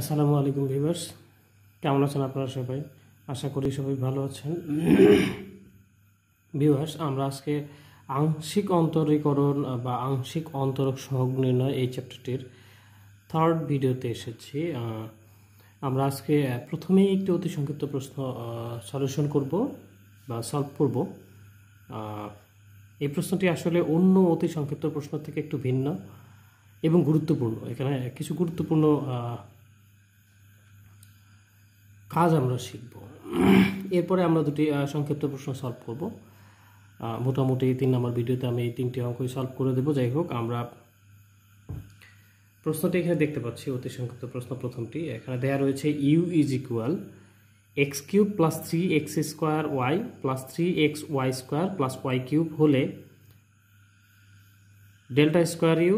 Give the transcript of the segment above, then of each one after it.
আসসালামু আলাইকুম ভিভার্স কেমন আছেন আপনারা সবাই আশা করি সবাই ভালো আছেন ভিভার্স আমরা আজকে আংশিক অন্তরীকরণ বা আংশিক অন্তরক সহগ নির্ণয় এই চ্যাপ্টারটির থার্ড ভিডিওতে এসেছি আমরা আজকে প্রথমেই একটি অতি সংক্ষিপ্ত প্রশ্ন সলিউশন করব বা সলভ করব এই প্রশ্নটি আসলে অন্য অতি সংক্ষিপ্ত প্রশ্ন থেকে একটু ভিন্ন এবং গুরুত্বপূর্ণ এখানে কিছু গুরুত্বপূর্ণ কাজ আমরা শিখব এরপরে আমরা দুটি সংক্ষিপ্ত প্রশ্ন সলভ করব মোটামুটি তিন নম্বর ভিডিওতে আমি এই তিনটি অঙ্কই সলভ করে দেবো যাই হোক আমরা প্রশ্নটি এখানে দেখতে পাচ্ছি অতি সংক্ষিপ্ত প্রশ্ন প্রথমটি এখানে দেয়া রয়েছে u is equal x cube plus three x square Y plus three x y square plus y cube হলে delta square u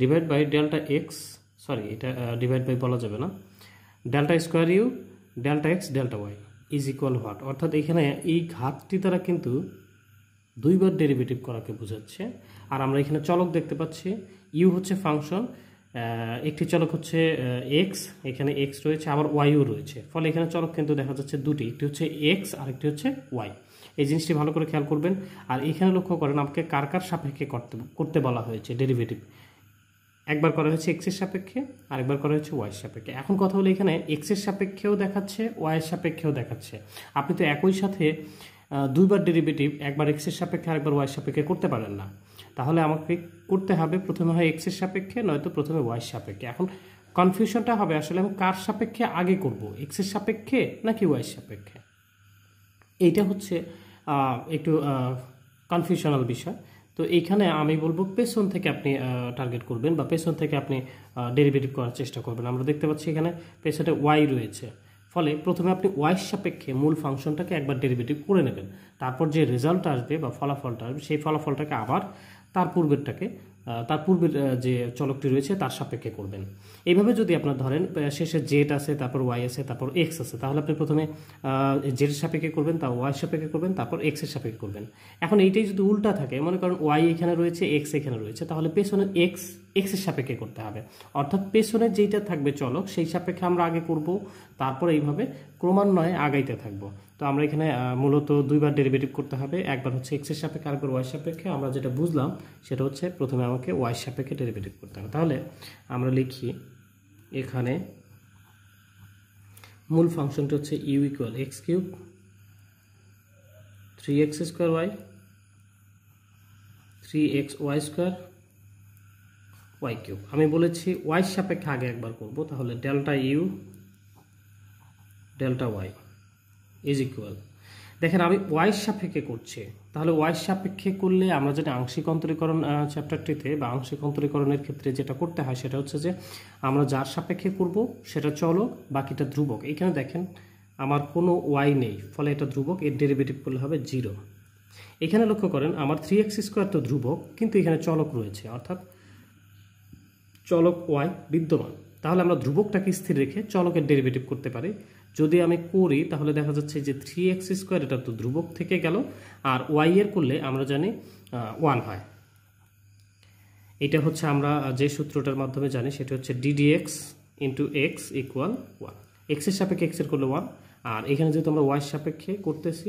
divide by delta x sorry এটা ডিভাইড বাই বলা যাবে না delta square u delta x delta y is equal what অর্থাৎ এখানে এই ঘাতটি তারা কিন্তু দুইবার ডেরিভেটিভ করাকে বোঝাচ্ছে আর আমরা এখানে চলক দেখতে পাচ্ছি ইউ হচ্ছে ফাংশন একটি চলক হচ্ছে এক্স এখানে এক্স রয়েছে আবার ওয়াইও রয়েছে ফলে এখানে চলক কিন্তু দেখা যাচ্ছে দুটি একটি হচ্ছে এক্স আর একটি হচ্ছে ওয়াই এই জিনিসটি ভালো করে খেয়াল করবেন আর এখানে লক্ষ্য করেন আমাকে কার কার সাপেক্ষে করতে করতে বলা হয়েছে ডেরিভেটিভ একবার করা হয়েছে এক্সের সাপেক্ষে আরেকবার করা হয়েছে ওয়াইয়ের সাপেক্ষে এখন কথা হলো এখানে এক্সের সাপেক্ষেও দেখাচ্ছে ওয়াইয়ের সাপেক্ষেও দেখাচ্ছে আপনি তো একই সাথে দুইবার ডেরিভেটিভ একবার এক্সের সাপেক্ষে আরেকবার ওয়াইয়ের সাপেক্ষে করতে পারেন না তাহলে আমাকে করতে হবে প্রথমে হয় এক্সের সাপেক্ষে নয়তো প্রথমে ওয়াইয়ের সাপেক্ষে এখন কনফিউশনটা হবে আসলে আমি কার সাপেক্ষে আগে করব এক্সের সাপেক্ষে নাকি ওয়াইয়ের সাপেক্ষে এইটা হচ্ছে একটু কনফিউশনাল বিষয় তো এইখানে আমি বলবো পেছন থেকে আপনি টার্গেট করবেন বা পেছন থেকে আপনি ডেরিভেটিভ করার চেষ্টা করবেন আমরা দেখতে পাচ্ছি এখানে পেছনে ওয়াই রয়েছে ফলে প্রথমে আপনি ওয়াই সাপেক্ষে মূল ফাংশনটাকে একবার ডেরিভেটিভ করে নেবেন তারপর যে রেজাল্ট আসবে বা ফলাফলটা আসবে সেই ফলাফলটাকে আবার তার পূর্বেরটাকে তার পূর্বের যে চলকটি রয়েছে তার সাপেক্ষে করবেন এইভাবে যদি আপনার ধরেন শেষে জেড আছে তারপর ওয়াই আছে তারপর এক্স আছে তাহলে আপনি প্রথমে জেড সাপেক্ষে করবেন তারপর ওয়াই সাপেক্ষে করবেন তারপর এক্সের সাপেক্ষে করবেন এখন এইটাই যদি উল্টা থাকে মনে করেন ওয়াই এখানে রয়েছে এক্স এখানে রয়েছে তাহলে পেছনে এক্স এক্সের সাপেক্ষে করতে হবে অর্থাৎ পেছনে যেইটা থাকবে চলক সেই সাপেক্ষে আমরা আগে করব তারপর এইভাবে ক্রমান্বয়ে আগাইতে থাকবো তো আমরা এখানে মূলত দুইবার ডেরিভেটিভ করতে হবে একবার হচ্ছে এক্সের সাপেক্ষে একবার ওয়াই সাপেক্ষে আমরা যেটা বুঝলাম সেটা হচ্ছে প্রথমে আমাকে ওয়াই সাপেক্ষে ডেরিভেটিভ করতে হবে তাহলে আমরা লিখি এখানে মূল ফাংশনটি হচ্ছে u equal x cube three x square y three x y square y cube আমি বলেছি ওয়াই সাপেক্ষে আগে একবার করব তাহলে delta u delta y is equal দেখেন আমি ওয়াই সাপেক্ষে করছি তাহলে ওয়াই সাপেক্ষে করলে আমরা যেটা আংশিক অন্তরীকরণ চ্যাপ্টারটিতে বা আংশিক অন্তরীকরণের ক্ষেত্রে যেটা করতে হয় সেটা হচ্ছে যে আমরা যার সাপেক্ষে করব সেটা চলক বাকিটা ধ্রুবক এখানে দেখেন আমার কোনো ওয়াই নেই ফলে এটা ধ্রুবক এর ডেরিভেটিভ করলে হবে জিরো এখানে লক্ষ্য করেন আমার থ্রি এক্স স্কোয়ার তো ধ্রুবক কিন্তু এখানে চলক রয়েছে অর্থাৎ চলক ওয়াই বিদ্যমান তাহলে আমরা ধ্রুবকটাকে স্থির রেখে চলকের ডেরিভেটিভ করতে পারি যদি আমি করি তাহলে দেখা যাচ্ছে যে থ্রি এক্স স্কোয়ার এটা তো ধ্রুবক থেকে গেল আর ওয়াই এর করলে আমরা জানি ওয়ান হয় এটা হচ্ছে আমরা যে সূত্রটার মাধ্যমে জানি সেটা হচ্ছে d d x into x equal one এক্সের সাপেক্ষে এক্সের করলে ওয়ান আর এখানে যেহেতু আমরা ওয়াই সাপেক্ষে করতেছি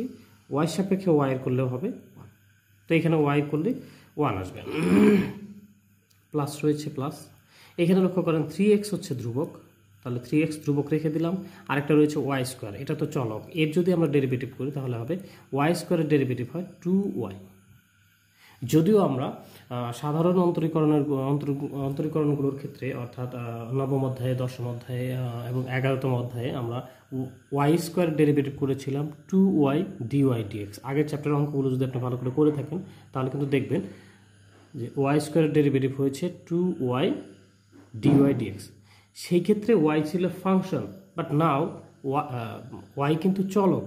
ওয়াই সাপেক্ষে এর করলেও হবে ওয়ান তো এখানে ওয়াই করলে ওয়ান আসবে প্লাস রয়েছে প্লাস এখানে লক্ষ্য করেন থ্রি এক্স হচ্ছে ধ্রুবক তাহলে থ্রি এক্স ধ্রুবক রেখে দিলাম আরেকটা রয়েছে ওয়াই স্কোয়ার এটা তো চলক এর যদি আমরা ডেরিভেটিভ করি তাহলে হবে ওয়াই স্কোয়ারের ডেরিভেটিভ হয় টু ওয়াই যদিও আমরা সাধারণ অন্তরীকরণের অন্তরীকরণগুলোর ক্ষেত্রে অর্থাৎ নবম অধ্যায়ে দশম অধ্যায়ে এবং এগারোতম অধ্যায়ে আমরা ওয়াই স্কোয়ার ডেরিভেটিভ করেছিলাম টু ওয়াই ডিওয়াই ডিএক্স আগের চ্যাপ্টার অঙ্কগুলো যদি আপনি ভালো করে করে থাকেন তাহলে কিন্তু দেখবেন যে ওয়াই স্কোয়ার ডেরিভেটিভ হয়েছে টু ওয়াই ডিওয়াই ডিএক্স সেই ক্ষেত্রে ওয়াই ছিল ফাংশন বাট নাও ওয়াই কিন্তু চলক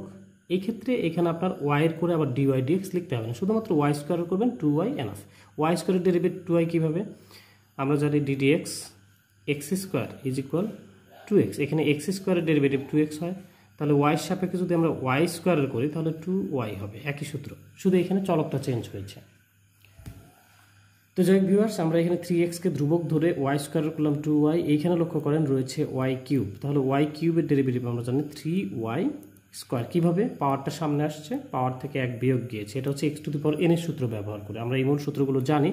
এই ক্ষেত্রে এখানে আপনার ওয়াইয়ের করে আবার ডিওয়াই ডিএক্স লিখতে হবে না শুধুমাত্র ওয়াই স্কোয়ার করবেন টু ওয়াই এনাফ ওয়াই স্কোয়ারের ডেরিভেট টু ওয়াই কীভাবে আমরা জানি d d x x square is equal two x এখানে এক্স স্কোয়ারের ডেরিভেটিভ টু এক্স হয় তাহলে ওয়াই সাপেক্ষে যদি আমরা ওয়াই স্কোয়ারের করি তাহলে টু ওয়াই হবে একই সূত্র শুধু এখানে চলকটা চেঞ্জ হয়েছে তো যাই ভিউয়ার্স আমরা এখানে থ্রি এক্সকে ধ্রুবক ধরে ওয়াই স্কোয়ার করলাম টু ওয়াই এইখানে লক্ষ্য করেন রয়েছে ওয়াই কিউব তাহলে ওয়াই কিউবের ডেলিভেটিভ আমরা জানি থ্রি ওয়াই স্কোয়ার কীভাবে পাওয়ারটা সামনে আসছে পাওয়ার থেকে এক বিয়োগ গিয়েছে এটা হচ্ছে এক্স টু দি পাওয়ার এনের সূত্র ব্যবহার করে আমরা এই মূল সূত্রগুলো জানি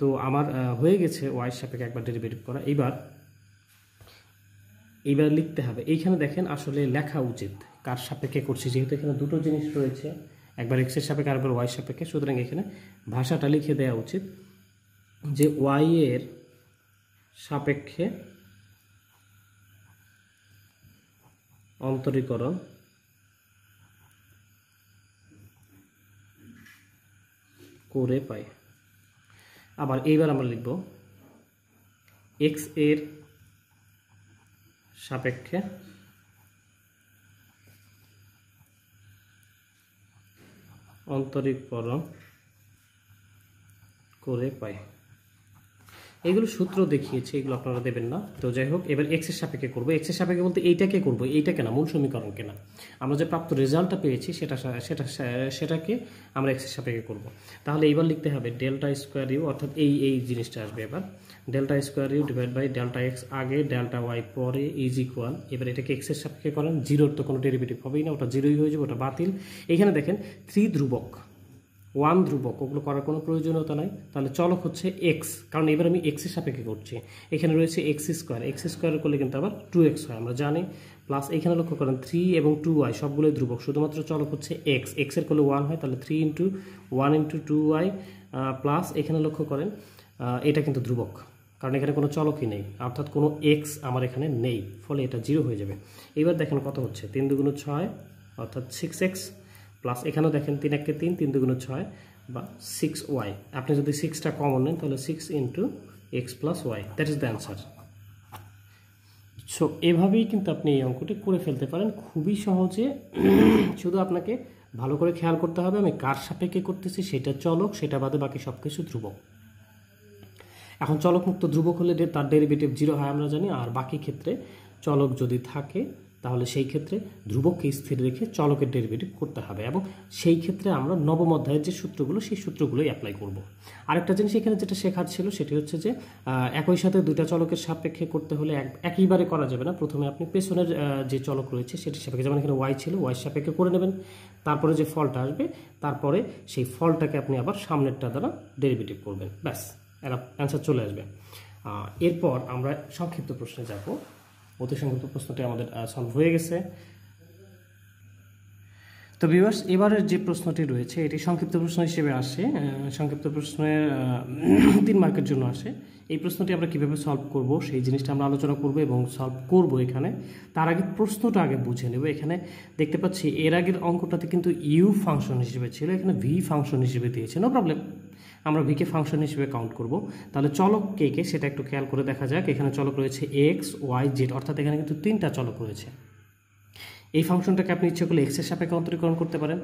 তো আমার হয়ে গেছে ওয়াই সাপেক্ষে একবার ডেলিভেটিভ করা এইবার এইবার লিখতে হবে এইখানে দেখেন আসলে লেখা উচিত কার সাপেক্ষে করছি যেহেতু এখানে দুটো জিনিস রয়েছে একবার এক্সের সাপেক্ষে আরেকবার ওয়াই সাপেক্ষে সুতরাং এখানে ভাষাটা লিখে দেওয়া উচিত যে ওয়াই এর সাপেক্ষে অন্তরীকরণ করে পাই আবার এইবার আমরা লিখব এক্স এর সাপেক্ষে অন্তরীকরণ করে পাই এগুলো সূত্র দেখিয়েছে এগুলো আপনারা দেবেন না তো যাই হোক এবার এক্স এর সাপেক্ষে করবো এক্স এর সাপেক্ষে বলতে এইটাকে করবো এইটা না মূল সমীকরণ কেনা আমরা যে প্রাপ্ত রেজাল্টটা পেয়েছি সেটা সেটা সেটাকে আমরা এক্স এর সাপেক্ষে করবো তাহলে এইবার লিখতে হবে ডেল্টা স্কোয়ার ইউ অর্থাৎ এই এই জিনিসটা আসবে এবার delta square u divide by delta x আগে ডেল্টা ওয়াই পরে ইজ ইকুয়াল এবার এটাকে এক্স এর সাপেক্ষে করেন জিরোর তো কোনো ডেরিভেটিভ হবেই না ওটা জিরোই হয়ে যাবে ওটা বাতিল এখানে দেখেন থ্রি ধ্রুবক ওয়ান ধ্রুবক ওগুলো করার কোনো প্রয়োজনীয়তা নাই তাহলে চলক হচ্ছে এক্স কারণ এবার আমি এক্সের সাপেক্ষে করছি এখানে রয়েছে এক্স স্কোয়ার এক্স স্কোয়ার করলে কিন্তু আবার টু এক্স হয় আমরা জানি প্লাস এখানে লক্ষ্য করেন থ্রি এবং টু ওয়াই সবগুলোই ধ্রুবক শুধুমাত্র চলক হচ্ছে এক্স এক্সের করলে ওয়ান হয় তাহলে three into one into two y plus এখানে লক্ষ্য করেন এটা কিন্তু ধ্রুবক কারণ এখানে কোনো চলকই নেই অর্থাৎ কোনো এক্স আমার এখানে নেই ফলে এটা জিরো হয়ে যাবে এবার দেখেন কত হচ্ছে তিন দুগুণ ছয় অর্থাৎ সিক্স এক্স প্লাস এখানেও দেখেন তিন এককে তিন তিন দুগুণ ছয় বা সিক্স ওয়াই আপনি যদি সিক্সটা কমন নেন তাহলে six into x plus y that is the answer so এভাবেই কিন্তু আপনি এই অঙ্কটি করে ফেলতে পারেন খুবই সহজে শুধু আপনাকে ভালো করে খেয়াল করতে হবে আমি কার সাপেক্ষে করতেছি সেটা চলক সেটা বাদে বাকি সব কিছু ধ্রুবক এখন চলকমুক্ত ধ্রুবক হলে তার ডেরিভেটিভ জিরো হয় আমরা জানি আর বাকি ক্ষেত্রে চলক যদি থাকে তাহলে সেই ক্ষেত্রে ধ্রুবককে স্থির রেখে চলকের ডেরিভেটিভ করতে হবে এবং সেই ক্ষেত্রে আমরা নবম অধ্যায়ের যে সূত্রগুলো সেই সূত্রগুলোই অ্যাপ্লাই করব আরেকটা জিনিস এখানে যেটা শেখার ছিল সেটি হচ্ছে যে একই সাথে দুইটা চলকের সাপেক্ষে করতে হলে একইবারে করা যাবে না প্রথমে আপনি পেছনের যে চলক রয়েছে সেটি সাপেক্ষে যেমন এখানে ওয়াই ছিল ওয়াই সাপেক্ষে করে নেবেন তারপরে যে ফলটা আসবে তারপরে সেই ফলটাকে আপনি আবার সামনেরটা দ্বারা ডেরিভেটিভ করবেন ব্যাস অ্যান্সার চলে আসবে এরপর আমরা সংক্ষিপ্ত প্রশ্নে যাবো অতি সংক্ষিপ্ত প্রশ্নটি আমাদের সলভ হয়ে গেছে তো বিবাস এবারের যে প্রশ্নটি রয়েছে এটি সংক্ষিপ্ত প্রশ্ন হিসেবে আসে সংক্ষিপ্ত প্রশ্নের তিন মার্কের জন্য আসে এই প্রশ্নটি আমরা কিভাবে সলভ করব সেই জিনিসটা আমরা আলোচনা করব এবং সলভ করব এখানে তার আগে প্রশ্নটা আগে বুঝে নেব এখানে দেখতে পাচ্ছি এর আগের অঙ্কটাতে কিন্তু ইউ ফাংশন হিসেবে ছিল এখানে ভি ফাংশন হিসেবে দিয়েছে নো প্রবলেম আমরা ভিকে ফাংশন হিসেবে কাউন্ট করব তাহলে চলক কে কে সেটা একটু খেয়াল করে দেখা যাক এখানে চলক রয়েছে এক্স ওয়াই জেড অর্থাৎ এখানে কিন্তু তিনটা চলক রয়েছে এই ফাংশনটাকে আপনি ইচ্ছে করলে এক্সের সাপেক্ষে অন্তরীকরণ করতে পারেন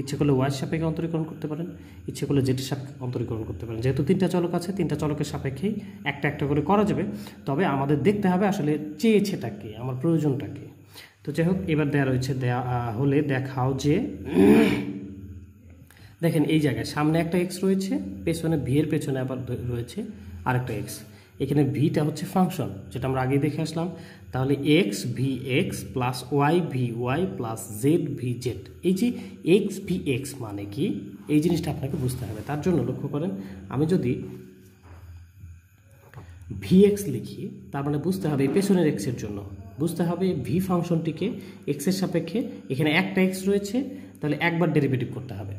ইচ্ছে করলে ওয়াইয়ের সাপেক্ষে অন্তরীকরণ করতে পারেন ইচ্ছে করলে জেটের সাপেক্ষে অন্তরীকরণ করতে পারেন যেহেতু তিনটা চলক আছে তিনটা চলকের সাপেক্ষেই একটা একটা করে করা যাবে তবে আমাদের দেখতে হবে আসলে চেয়েছেটাকে আমার প্রয়োজনটাকে তো যাই হোক এবার দেয়া রয়েছে দেয়া হলে দেখাও যে দেখেন এই জায়গায় সামনে একটা এক্স রয়েছে পেছনে ভি এর পেছনে আবার রয়েছে আরেকটা এক্স এখানে ভিটা হচ্ছে ফাংশন যেটা আমরা আগেই দেখে আসলাম তাহলে x V x plus Y V Y plus Z V z এই যে এক্স ভি এক্স মানে কি এই জিনিসটা আপনাকে বুঝতে হবে তার জন্য লক্ষ্য করেন আমি যদি ভি এক্স লিখি তার মানে বুঝতে হবে পেছনের এক্সের জন্য বুঝতে হবে ভি ফাংশনটিকে এক্সের সাপেক্ষে এখানে একটা এক্স রয়েছে তাহলে একবার ডেরিভেটিভ করতে হবে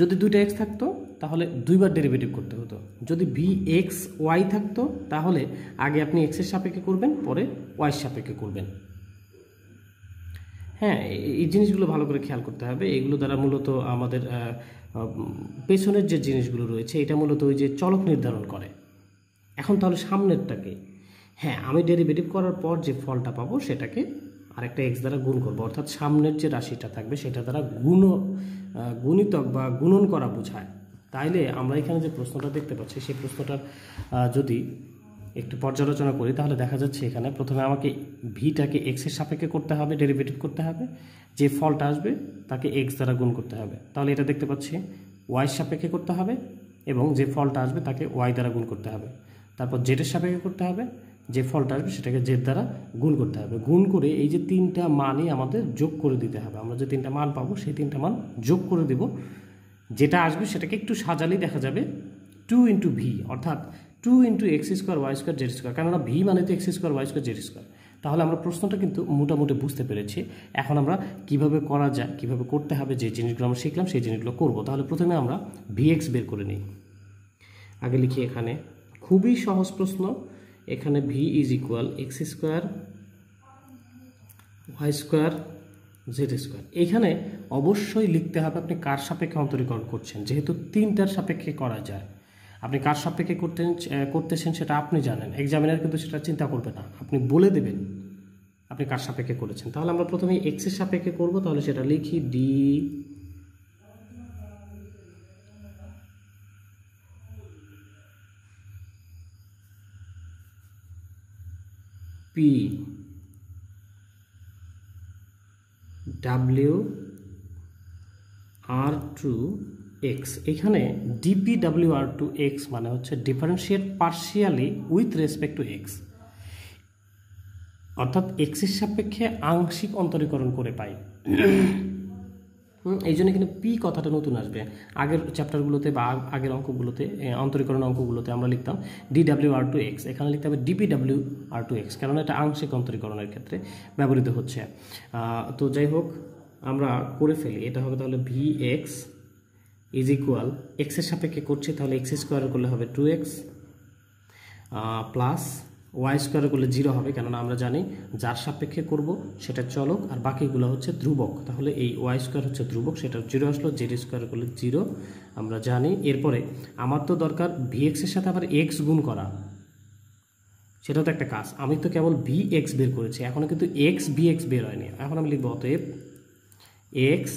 যদি দুইটা এক্স থাকতো তাহলে দুইবার ডেরিভেটিভ করতে হতো যদি ভি এক্স ওয়াই থাকতো তাহলে আগে আপনি এক্সের সাপেক্ষে করবেন পরে ওয়াইয়ের সাপেক্ষে করবেন হ্যাঁ এই জিনিসগুলো ভালো করে খেয়াল করতে হবে এগুলো দ্বারা মূলত আমাদের পেছনের যে জিনিসগুলো রয়েছে এটা মূলত ওই যে চলক নির্ধারণ করে এখন তাহলে সামনেরটাকে হ্যাঁ আমি ডেরিভেটিভ করার পর যে ফলটা পাবো সেটাকে আর একটা এক্স দ্বারা গুণ করব অর্থাৎ সামনের যে রাশিটা থাকবে সেটা দ্বারা গুণ গুণিতক বা গুণন করা বোঝায় তাইলে আমরা এখানে যে প্রশ্নটা দেখতে পাচ্ছি সেই প্রশ্নটার যদি একটু পর্যালোচনা করি তাহলে দেখা যাচ্ছে এখানে প্রথমে আমাকে ভিটাকে এক্সের সাপেক্ষে করতে হবে ডেরিভেটিভ করতে হবে যে ফলটা আসবে তাকে এক্স দ্বারা গুণ করতে হবে তাহলে এটা দেখতে পাচ্ছি ওয়াই সাপেক্ষে করতে হবে এবং যে ফলটা আসবে তাকে ওয়াই দ্বারা গুণ করতে হবে তারপর জেডের সাপেক্ষে করতে হবে যে ফলটা আসবে সেটাকে জের দ্বারা গুণ করতে হবে গুণ করে এই যে তিনটা মানই আমাদের যোগ করে দিতে হবে আমরা যে তিনটা মান পাবো সেই তিনটা মান যোগ করে দেব যেটা আসবে সেটাকে একটু সাজালেই দেখা যাবে টু ইন্টু ভি অর্থাৎ two into x square Y square Z square কেননা ভি মানে তো x square Y square Z square তাহলে আমরা প্রশ্নটা কিন্তু মোটামুটি বুঝতে পেরেছি এখন আমরা কিভাবে করা যায় কিভাবে করতে হবে যে জিনিসগুলো আমরা শিখলাম সেই জিনিসগুলো করব তাহলে প্রথমে আমরা ভি এক্স বের করে নিই আগে লিখি এখানে খুবই সহজ প্রশ্ন এখানে v is equal x square Y square Z square এখানে অবশ্যই লিখতে হবে আপনি কার সাপেক্ষে অন্তরীকরণ করছেন যেহেতু তিনটার সাপেক্ষে করা যায় আপনি কার সাপেক্ষে করতে করতেছেন সেটা আপনি জানেন এক্সামিনার কিন্তু সেটা চিন্তা করবে না আপনি বলে দেবেন আপনি কার সাপেক্ষে করেছেন তাহলে আমরা প্রথমে এক্সের সাপেক্ষে করব তাহলে সেটা লিখি d P W R to x এখানে d p W R to x মানে হচ্ছে differentiate partially with respect to x অর্থাৎ এক্সের সাপেক্ষে আংশিক অন্তরীকরণ করে পাই এই জন্য কিন্তু পি কথাটা নতুন আসবে আগের চ্যাপ্টারগুলোতে বা আগের অঙ্কগুলোতে অন্তরীকরণ অঙ্কগুলোতে আমরা লিখতাম ডি ডাব্লিউ আর টু এক্স এখানে লিখতে হবে d p W R to x কারণ এটা আংশিক অন্তরীকরণের ক্ষেত্রে ব্যবহৃত হচ্ছে তো যাই হোক আমরা করে ফেলি এটা হবে তাহলে ভি এক্স ইজ ইকুয়াল এক্সের সাপেক্ষে করছি তাহলে এক্স স্কোয়ার করলে হবে two x plus Y square করলে জিরো হবে কেননা আমরা জানি যার সাপেক্ষে করব সেটা চলক আর বাকিগুলো হচ্ছে ধ্রুবক তাহলে এই ওয়াই স্কোয়ার হচ্ছে ধ্রুবক সেটা জিরো আসলো জেড স্কোয়ার করলে জিরো আমরা জানি এরপরে আমার তো দরকার ভিএক্সের সাথে আবার এক্স গুণ করা সেটা তো একটা কাজ আমি তো কেবল ভি এক্স বের করেছি এখনও কিন্তু এক্স বি এক্স বের হয়নি এখন আমি লিখবো অতএব এক্স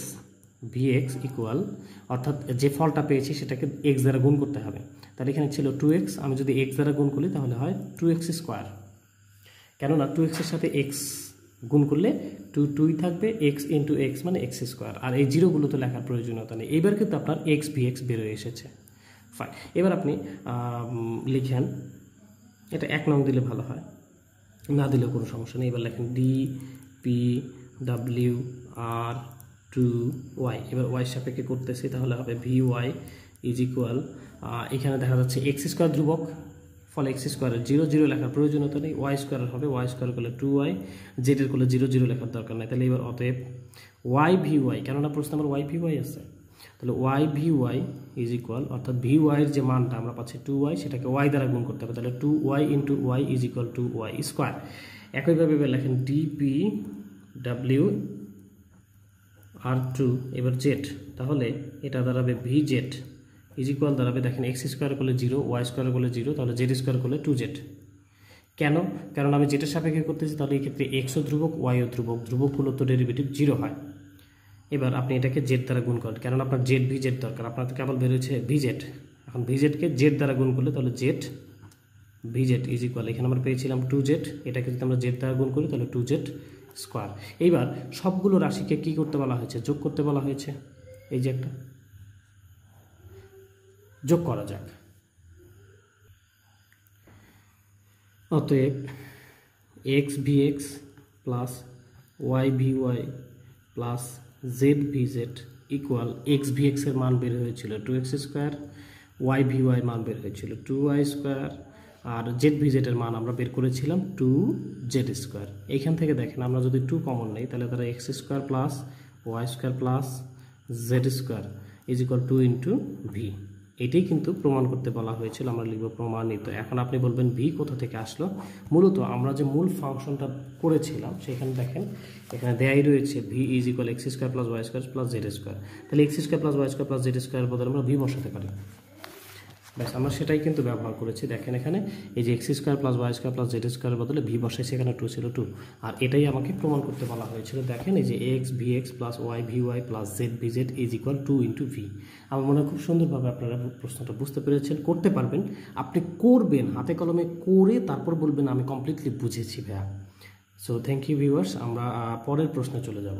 ভিএক্স ইকুয়াল অর্থাৎ যে ফলটা পেয়েছি সেটাকে এক্স দ্বারা গুণ করতে হবে তাহলে এখানে ছিল টু এক্স আমি যদি এক্স দ্বারা গুণ করি তাহলে হয় টু এক্স স্কোয়ার কেননা টু এক্সের সাথে এক্স গুণ করলে টু টুই থাকবে এক্স ইন্টু এক্স মানে এক্স স্কোয়ার আর এই জিরোগুলো তো লেখার প্রয়োজনীয়তা নেই এবার কিন্তু আপনার এক্স ভি এক্স বেরোয় এসেছে ফাইন এবার আপনি লিখেন এটা এক নং দিলে ভালো হয় না দিলেও কোনো সমস্যা নেই এবার লেখেন D P W R to Y এবার ওয়াই সাপেক্ষে করতেছি তাহলে হবে ভি ওয়াই ইজ ইকুয়াল এখানে দেখা যাচ্ছে এক্স স্কোয়ার ধ্রুবক ফলে এক্স স্কোয়ারের জিরো জিরো লেখার প্রয়োজনীয়তা নেই ওয়াই স্কোয়ার হবে ওয়াই স্কোয়ার করলে টু ওয়াই জেডের করলে জিরো জিরো লেখার দরকার নেই তাহলে এবার অতএব ওয়াই ভি ওয়াই কেননা প্রশ্ন আমার ওয়াই ভি ওয়াই আছে তাহলে Y V Y is equal অর্থাৎ ভি ওয়াইয়ের যে মানটা আমরা পাচ্ছি টু ওয়াই সেটাকে ওয়াই দ্বারা গুণ করতে হবে তাহলে two Y into Y is equal two Y square একইভাবে এবার লেখেন ডিপি ডাব্লিউ আর টু এবার জেড তাহলে এটা দাঁড়াবে ভি জেড ইজ ইকুয়াল দাঁড়াবে দেখেন এক্স স্কোয়ার করলে জিরো ওয়াই স্কোয়ার করলে জিরো তাহলে জেড স্কোয়ার করলে টু জেড কেন কারণ আমি জেটের সাপেক্ষে করতেছি তাহলে এই ক্ষেত্রে এক্সও ধ্রুবক ওয়াইও ধ্রুবক ধ্রুবকগুলো তো ডেরিভেটিভ জিরো হয় এবার আপনি এটাকে জেড দ্বারা গুণ করেন কারণ আপনার জেড ভি জেড দরকার আপনার কেবল বেরোচ্ছে ভি জেড এখন ভি জেডকে জেড দ্বারা গুণ করলে তাহলে Z V Z is equal এখানে আমরা পেয়েছিলাম টু জেড এটাকে যদি আমরা জেড দ্বারা গুণ করি তাহলে টু জেড স্কোয়ার এইবার সবগুলো রাশিকে কি করতে বলা হয়েছে যোগ করতে বলা হয়েছে এই যে একটা যোগ করা যাক অতএব X V x plus Y V Y plus Z V Z equal X V এক্সের মান বের হয়েছিল two x square Y V Y মান বের হয়েছিল টু ওয়াই স্কোয়ার আর জেড ভিজেটের মান আমরা বের করেছিলাম টু জেড স্কোয়ার এইখান থেকে দেখেন আমরা যদি টু কমন নেই তাহলে তারা X square plus Y square plus Z square is equal two into V এটাই কিন্তু প্রমাণ করতে বলা হয়েছিল আমরা লিখব প্রমাণিত এখন আপনি বলবেন ভি কোথা থেকে আসলো মূলত আমরা যে মূল ফাংশনটা করেছিলাম সেখানে দেখেন এখানে দেয়াই রয়েছে V is equal X square plus Y square plus Z square তাহলে X square plus Y square plus Z square বদলে আমরা ভি বসাতে পারি ব্যাস আমরা সেটাই কিন্তু ব্যবহার করেছি দেখেন এখানে এই যে X square plus Y square plus Z স্কোয়ারের বদলে ভি বসাইছে এখানে টু ছিল টু আর এটাই আমাকে প্রমাণ করতে বলা হয়েছিল দেখেন এই যে X V x plus Y V Y plus Z V Z is equal two into V আমার মনে হয় খুব সুন্দরভাবে আপনারা প্রশ্নটা বুঝতে পেরেছেন করতে পারবেন আপনি করবেন হাতে কলমে করে তারপর বলবেন আমি কমপ্লিটলি বুঝেছি ভ্যা সো থ্যাংক ইউ ভিউয়ার্স আমরা পরের প্রশ্নে চলে যাব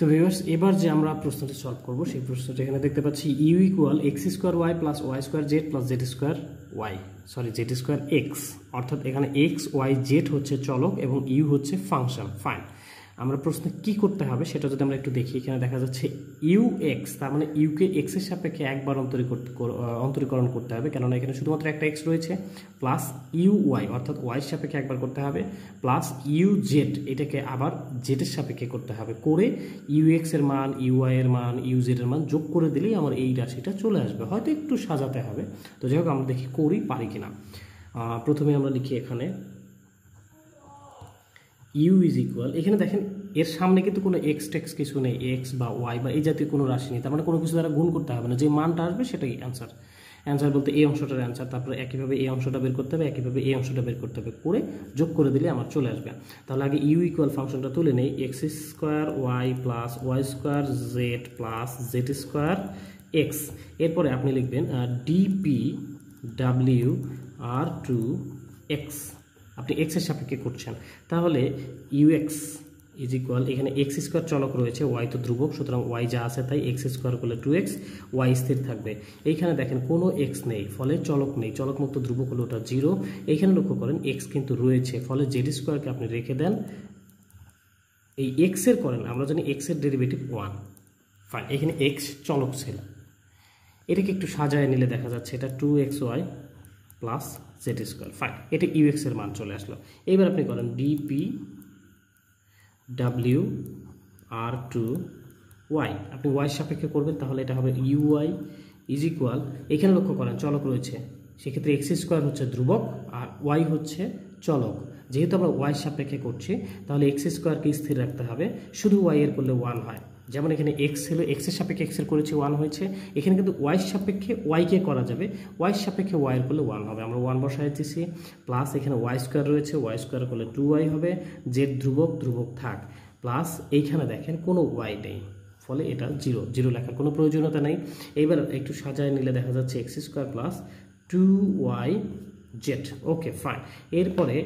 তো ভিউয়ার্স এবার যে আমরা প্রশ্নটি সলভ করব সেই প্রশ্নটি এখানে দেখতে পাচ্ছি U equal x square Y plus Y square Z plus Z square Y sorry Z square X অর্থাৎ এখানে এক্স ওয়াই জেড হচ্ছে চলক এবং ইউ হচ্ছে ফাংশন ফাইন আমরা প্রশ্নে কি করতে হবে সেটা যদি আমরা একটু দেখি এখানে দেখা যাচ্ছে ইউ এক্স তার মানে ইউকে এক্সের সাপেক্ষে একবার অন্তরী অন্তরীকরণ করতে হবে কেননা এখানে শুধুমাত্র একটা এক্স রয়েছে প্লাস ইউ ওয়াই অর্থাৎ ওয়াই সাপেক্ষে একবার করতে হবে প্লাস ইউ জেড এটাকে আবার জেডের সাপেক্ষে করতে হবে করে ইউ এক্সের মান ইউ ওয়াইয়ের মান ইউ জেডের মান যোগ করে দিলেই আমার এই রাশিটা চলে আসবে হয়তো একটু সাজাতে হবে তো যাই হোক আমরা দেখি করি পারি কিনা প্রথমে আমরা লিখি এখানে ইউ ইজ ইকুয়াল এখানে দেখেন এর সামনে কিন্তু কোনো এক্স টেক্স কিছু নেই এক্স বা ওয়াই বা এই জাতীয় কোনো রাশি নেই তার মানে কোনো কিছু দ্বারা গুণ করতে হবে না যে মানটা আসবে সেটাই অ্যান্সার অ্যান্সার বলতে এই অংশটার অ্যান্সার তারপরে একইভাবে এই অংশটা বের করতে হবে একইভাবে এই অংশটা বের করতে হবে করে যোগ করে দিলে আমার চলে আসবে তাহলে আগে ইউ ইকুয়াল ফাংশনটা তুলে নেই X square Y plus Y square Z plus Z square X এরপরে আপনি লিখবেন D P W R to X আপনি এক্সের সাপেক্ষে করছেন তাহলে ইউএক্স ইজ ইকুয়াল এখানে এক্স স্কোয়ার চলক রয়েছে ওয়াই তো ধ্রুবক সুতরাং ওয়াই যা আছে তাই এক্স স্কোয়ার করলে টু এক্স ওয়াই স্থির থাকবে এইখানে দেখেন কোনো এক্স নেই ফলে চলক নেই চলকমুক্ত ধ্রুবক হলো ওটা জিরো এইখানে লক্ষ্য করেন এক্স কিন্তু রয়েছে ফলে জেড স্কোয়ারকে আপনি রেখে দেন এই এক্সের করেন আমরা জানি এক্সের ডেরিভেটিভ ওয়ান ফাইন এখানে এক্স চলক ছিল এটাকে একটু সাজায় নিলে দেখা যাচ্ছে এটা two X Y plus Z square fine এটা ইউএক্সের মান চলে আসলো এবার আপনি করেন D P W R to Y আপনি ওয়াই সাপেক্ষে করবেন তাহলে এটা হবে ইউআই ইজ ইকুয়াল এখানে লক্ষ্য করেন চলক রয়েছে সেক্ষেত্রে এক্স স্কোয়ার হচ্ছে ধ্রুবক আর ওয়াই হচ্ছে চলক যেহেতু আমরা ওয়াই সাপেক্ষে করছি তাহলে এক্স স্কোয়ারকে স্থির রাখতে হবে শুধু ওয়াই এর করলে ওয়ান হয় যেমন এখানে এক্স হলো এক্সের সাপেক্ষে এক্সের করেছি ওয়ান হয়েছে এখানে কিন্তু ওয়াইয়ের সাপেক্ষে ওয়াইকে করা যাবে ওয়াইয়ের সাপেক্ষে ওয়াইয়ের করলে ওয়ান হবে আমরা ওয়ান বসায় দিচ্ছি প্লাস এখানে ওয়াই স্কোয়ার রয়েছে ওয়াই স্কোয়ার করলে টু ওয়াই হবে জেড ধ্রুবক ধ্রুবক থাক প্লাস এইখানে দেখেন কোনো ওয়াই নেই ফলে এটা জিরো জিরো লেখার কোনো প্রয়োজনীয়তা নেই এইবার একটু সাজায় নিলে দেখা যাচ্ছে X square plus two Y Z okay fine এরপরে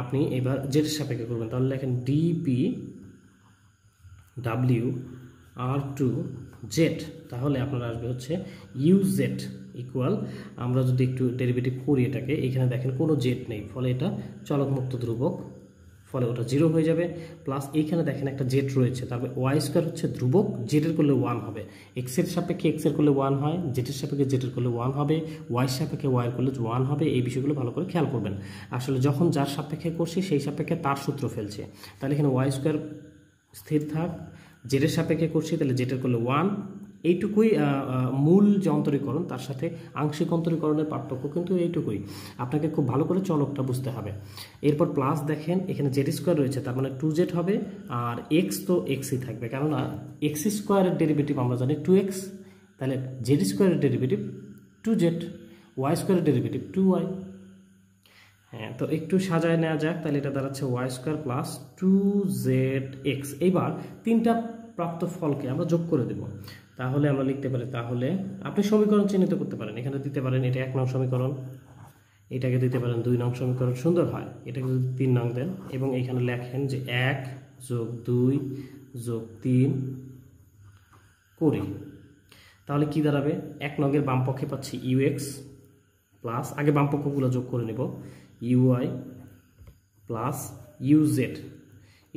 আপনি এবার জেড সাপেক্ষে করবেন তাহলে লেখেন D P W R to Z তাহলে আপনার আসবে হচ্ছে ইউ জেড ইকুয়াল আমরা যদি একটু ডেরিভেটিভ করি এটাকে এখানে দেখেন কোনো জেড নেই ফলে এটা চলকমুক্ত ধ্রুবক ফলে ওটা জিরো হয়ে যাবে প্লাস এইখানে দেখেন একটা জেড রয়েছে তারপরে ওয়াই স্কোয়ার হচ্ছে ধ্রুবক জেডের করলে ওয়ান হবে এক্সের সাপেক্ষে এক্সের করলে ওয়ান হয় জেটের সাপেক্ষে জেটের করলে ওয়ান হবে ওয়াই সাপেক্ষে ওয়াইয়ের করলে ওয়ান হবে এই বিষয়গুলো ভালো করে খেয়াল করবেন আসলে যখন যার সাপেক্ষে করছি সেই সাপেক্ষে তার সূত্র ফেলছে তাহলে এখানে ওয়াই স্কোয়ার স্থির থাক জেটের সাপেক্ষে করছি তাহলে জেটের করলে ওয়ান এইটুকুই মূল যে অন্তরীকরণ তার সাথে আংশিক অন্তরীকরণের পার্থক্য কিন্তু এইটুকুই আপনাকে খুব ভালো করে চলকটা বুঝতে হবে এরপর প্লাস দেখেন এখানে জেড স্কোয়ার রয়েছে তার মানে টু জেড হবে আর এক্স তো এক্সই থাকবে কেননা এক্স স্কোয়ারের ডেরিভেটিভ আমরা জানি টু এক্স তাহলে জেড স্কোয়ারের ডেরিভেটিভ টু জেড ওয়াই স্কোয়ারের ডেরিভেটিভ টু ওয়াই হ্যাঁ তো একটু সাজায় নেওয়া যাক তাহলে এটা দাঁড়াচ্ছে Y square plus two Z X এইবার তিনটা প্রাপ্ত ফলকে আমরা যোগ করে দেব তাহলে আমরা লিখতে পারি তাহলে আপনি সমীকরণ চিহ্নিত করতে পারেন এখানে দিতে পারেন এটা এক নং সমীকরণ এটাকে দিতে পারেন দুই নং সমীকরণ সুন্দর হয় এটাকে যদি তিন নং দেন এবং এখানে লেখেন যে এক যোগ দুই যোগ তিন করি তাহলে কি দাঁড়াবে এক নগের বামপক্ষে পাচ্ছি ইউ এক্স প্লাস আগে বামপক্ষগুলো যোগ করে নেব ইউআই প্লাস ইউজেড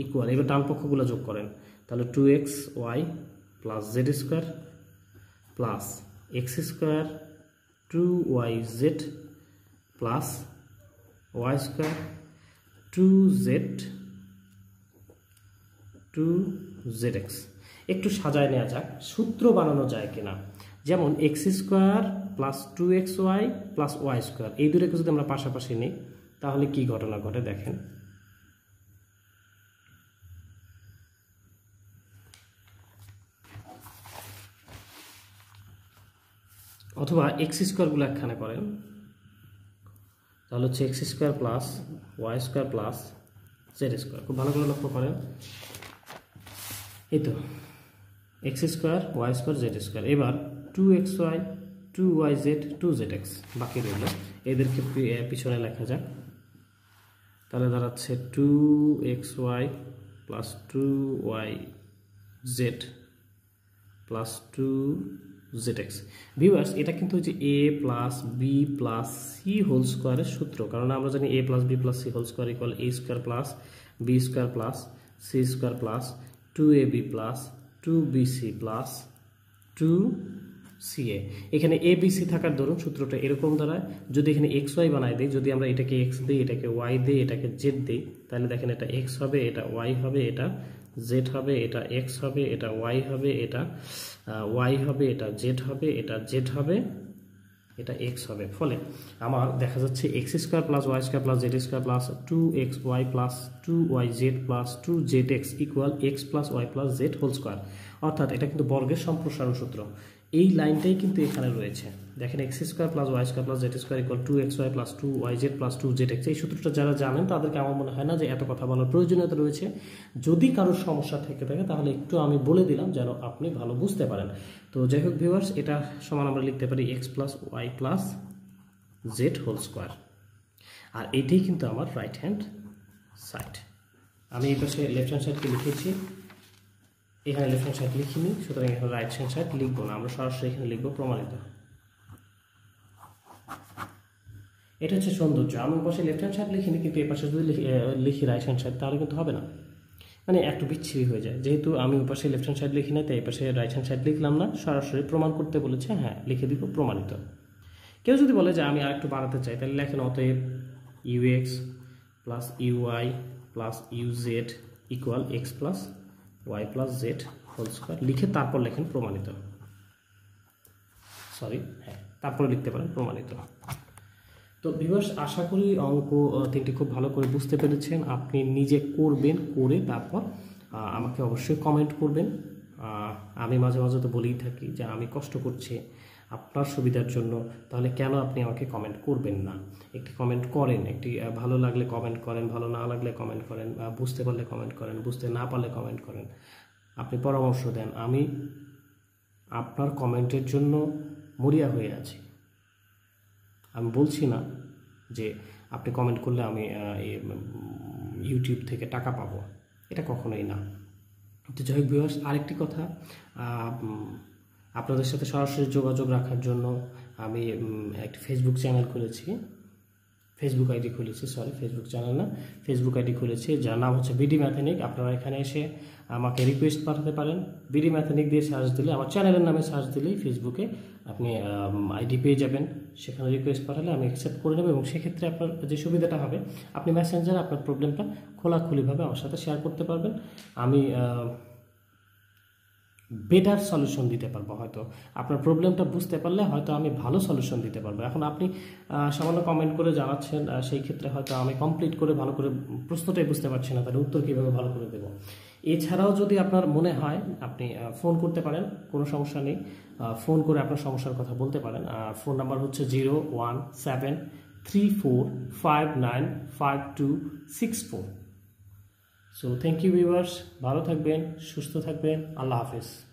ইকুয়াল এবার ডান পক্ষগুলো যোগ করেন তাহলে two X Y plus Z square plus X square two Y Z plus Y square two Z two Z X একটু সাজায় নেওয়া যাক সূত্র বানানো যায় কিনা যেমন X square plus two X Y plus Y square এই দুটোকে যদি আমরা পাশাপাশি নিই তাহলে কি ঘটনা ঘটে দেখেন অথবা এক্স স্কোয়ারগুলো একখানে করেন তাহলে হচ্ছে X square plus Y square plus Z square খুব ভালো করে লক্ষ্য করেন এই তো x square Y square Z square এবার two X Y two Y Z two Z X বাকি রইল এদেরকে পিছনে লেখা যাক তাহলে দাঁড়াচ্ছে two X Y plus two Y Z plus two Z X viewers এটা কিন্তু হচ্ছে A plus B plus C whole স্কোয়ারের সূত্র কারণ আমরা জানি এ plus B plus C whole square equal A square plus B square plus C square plus two A B plus two B C plus two C A এখানে A B C থাকার দরুন সূত্রটা এরকম দাঁড়ায় যদি এখানে এক্স ওয়াই বানায় দিই যদি আমরা এটাকে এক্স দিই এটাকে ওয়াই দিই এটাকে জেড দিই তাহলে দেখেন এটা এক্স হবে এটা ওয়াই হবে এটা জেড হবে এটা এক্স হবে এটা ওয়াই হবে এটা ওয়াই হবে এটা জেড হবে এটা জেড হবে এটা এক্স হবে ফলে আমার দেখা যাচ্ছে X square plus Y square plus Z square plus two X Y plus two Y Z plus two Z X equal X plus Y plus Z whole square অর্থাৎ এটা কিন্তু বর্গের সম্প্রসারণ সূত্র এই লাইনটাই কিন্তু এখানে রয়েছে দেখেন X square plus Y square plus Z square equal two X Y plus two Y Z plus two Z X এই সূত্রটা যারা জানেন তাদেরকে আমার মনে হয় না যে এত কথা বলার প্রয়োজনীয়তা রয়েছে যদি কারোর সমস্যা থেকে থাকে তাহলে একটু আমি বলে দিলাম যেন আপনি ভালো বুঝতে পারেন তো যাই হোক ভিউয়ার্স এটা সমান আমরা লিখতে পারি X plus Y plus Z whole square আর এটাই কিন্তু আমার রাইট হ্যান্ড সাইড আমি এই পাশে লেফট হ্যান্ড সাইডকে লিখেছি এখানে লেফট হ্যান্ড সাইড লিখিনি সুতরাং এখানে রাইট হ্যান্ড সাইড লিখবো না আমরা সরাসরি এখানে লিখবো প্রমাণিত এটা হচ্ছে সৌন্দর্য আমার পাশে লেফট হ্যান্ড সাইড লিখিনি কিন্তু এই পাশে যদি লিখি রাইট হ্যান্ড সাইড তাহলে কিন্তু হবে না মানে একটু বিচ্ছিরি হয়ে যায় যেহেতু আমি ওপাশে লেফট হ্যান্ড সাইড লিখি না তাই পাশে রাইট হ্যান্ড সাইড লিখলাম না সরাসরি প্রমাণ করতে বলেছে হ্যাঁ লিখে দিব প্রমাণিত কেউ যদি বলে যে আমি আর একটু বাড়াতে চাই তাহলে লেখেন অতএব U X plus U Y plus U Z equal X plus Y plus Z whole square লিখে তারপর লেখেন প্রমাণিত সরি হ্যাঁ তারপরে লিখতে পারেন প্রমাণিত তো বিভাস আশা করি অঙ্ক তিনটি খুব ভালো করে বুঝতে পেরেছেন আপনি নিজে করবেন করে তারপর আমাকে অবশ্যই কমেন্ট করবেন আমি মাঝে মাঝে তো বলেই থাকি যে আমি কষ্ট করছি আপনার সুবিধার জন্য তাহলে কেন আপনি আমাকে কমেন্ট করবেন না একটি কমেন্ট করেন একটি ভালো লাগলে কমেন্ট করেন ভালো না লাগলে কমেন্ট করেন বুঝতে পারলে কমেন্ট করেন বুঝতে না পারলে কমেন্ট করেন আপনি পরামর্শ দেন আমি আপনার কমেন্টের জন্য মরিয়া হয়ে আছি আমি বলছি না যে আপনি কমেন্ট করলে আমি ইউটিউব থেকে টাকা পাবো এটা কখনোই না তো যাই হোক বিভাস আরেকটি কথা আপনাদের সাথে সরাসরি যোগাযোগ রাখার জন্য আমি একটি ফেসবুক চ্যানেল খুলেছি ফেসবুক আইডি খুলেছি সরি ফেসবুক চ্যানেল না ফেসবুক আইডি খুলেছি যার নাম হচ্ছে বিডি ম্যাথেনিক আপনারা এখানে এসে আমাকে রিকোয়েস্ট পাঠাতে পারেন বিডি ম্যাথেনিক দিয়ে সার্চ দিলে আমার চ্যানেলের নামে সার্চ দিলেই ফেসবুকে আপনি আইডি পেয়ে যাবেন সেখানে রিকোয়েস্ট পাঠালে আমি অ্যাকসেপ্ট করে নেবো এবং সেক্ষেত্রে আপনার যে সুবিধাটা হবে আপনি মেসেঞ্জারে আপনার প্রবলেমটা খোলাখুলিভাবে আমার সাথে শেয়ার করতে পারবেন আমি বেটার সলিউশন দিতে পারবো হয়তো আপনার প্রবলেমটা বুঝতে পারলে হয়তো আমি ভালো সলিউশন দিতে পারবো এখন আপনি সামান্য কমেন্ট করে জানাচ্ছেন সেই ক্ষেত্রে হয়তো আমি কমপ্লিট করে ভালো করে প্রশ্নটাই বুঝতে পারছি না তাহলে উত্তর কীভাবে ভালো করে দেবো এছাড়াও যদি আপনার মনে হয় আপনি ফোন করতে পারেন কোনো সমস্যা নেই ফোন করে আপনার সমস্যার কথা বলতে পারেন ফোন নাম্বার হচ্ছে zero one seven three four five nine five two six four so thank you viewers ভালো থাকবেন সুস্থ থাকবেন আল্লাহ হাফেজ